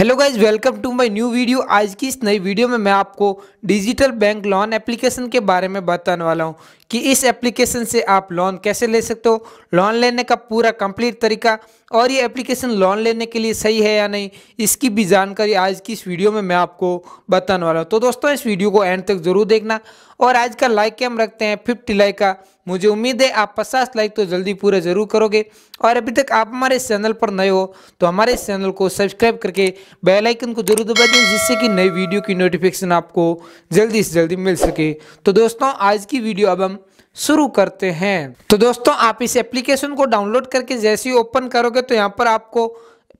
hello guys welcome to my new video आज की इस नई वीडियो में मैं आपको डिजिटल बैंक लोन एप्लीकेशन के बारे में बताने वाला हूं कि इस एप्लीकेशन से आप लोन कैसे ले सकते हो लोन लेने का पूरा कंप्लीट तरीका और ये एप्लीकेशन लोन लेने के लिए सही है या नहीं इसकी भी जानकारी आज की इस वीडियो में मैं आपको बताने वाला हूँ तो दोस्तों इस वीडियो को एंड तक जरूर देखना और आज का लाइक हम रखते हैं फिफ्टी लाइक का मुझे उम्मीद है आप पचास लाइक तो जल्दी पूरे ज़रूर करोगे और अभी तक आप हमारे चैनल पर नए हो तो हमारे चैनल को सब्सक्राइब करके बेल आइकन को जरूर दबा दें जिससे कि नई वीडियो की नोटिफिकेशन आपको जल्दी से जल्दी मिल सके तो दोस्तों आज की वीडियो अब हम शुरू करते हैं तो दोस्तों आप इस एप्लीकेशन को डाउनलोड करके जैसे ही ओपन करोगे तो यहाँ पर आपको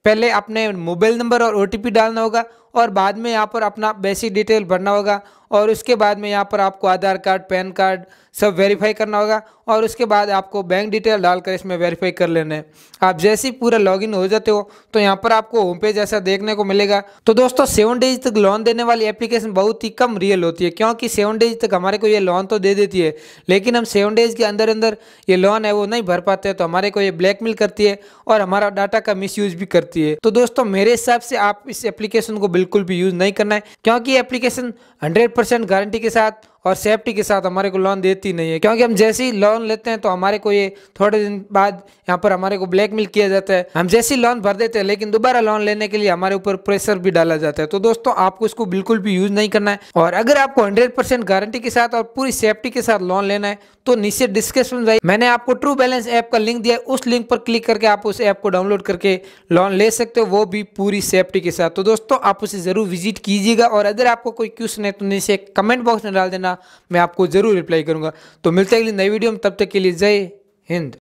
पहले अपने मोबाइल नंबर और ओ डालना होगा और बाद में यहाँ पर अपना बेसिक डिटेल भरना होगा और उसके बाद में यहाँ पर आपको आधार कार्ड पैन कार्ड सब वेरीफाई करना होगा और उसके बाद आपको बैंक डिटेल डालकर इसमें वेरीफाई कर लेना है आप जैसे ही पूरा लॉगिन हो जाते हो तो यहाँ पर आपको होम पेज ऐसा देखने को मिलेगा तो दोस्तों सेवन डेज तक लोन देने वाली एप्लीकेशन बहुत ही कम रियल होती है क्योंकि सेवन डेज तक हमारे को ये लोन तो दे देती है लेकिन हम सेवन डेज के अंदर अंदर ये लोन है वो नहीं भर पाते तो हमारे को ये ब्लैकमेल करती है और हमारा डाटा का मिस भी करती है तो दोस्तों मेरे हिसाब से आप इस एप्लीकेशन को बिल्कुल भी यूज नहीं करना है क्योंकि एप्लीकेशन 100% गारंटी के साथ और सेफ्टी के साथ हमारे को लोन देती नहीं है क्योंकि हम जैसे ही लोन लेते हैं तो हमारे को ये थोड़े दिन बाद यहाँ पर हमारे को ब्लैकमेल किया जाता है हम जैसे ही लोन भर देते हैं लेकिन दोबारा लोन लेने के लिए हमारे ऊपर प्रेशर भी डाला जाता है तो दोस्तों आपको इसको बिल्कुल भी यूज नहीं करना है और अगर आपको हंड्रेड गारंटी के साथ और पूरी सेफ्टी के साथ लोन लेना है तो नीचे डिस्क्रिप्शन मैंने आपको ट्रू बैलेंस ऐप का लिंक दिया है उस लिंक पर क्लिक करके आप उस ऐप को डाउनलोड करके लोन ले सकते हो वो भी पूरी सेफ्टी के साथ तो दोस्तों आप उसे जरूर विजिट कीजिएगा और अगर आपको कोई क्वेश्चन है तो नीचे कमेंट बॉक्स में डाल देना मैं आपको ज़रूर रिप्लाई करूंगा तो मिलते हैं अगली नई वीडियो में तब तक के लिए जय हिंद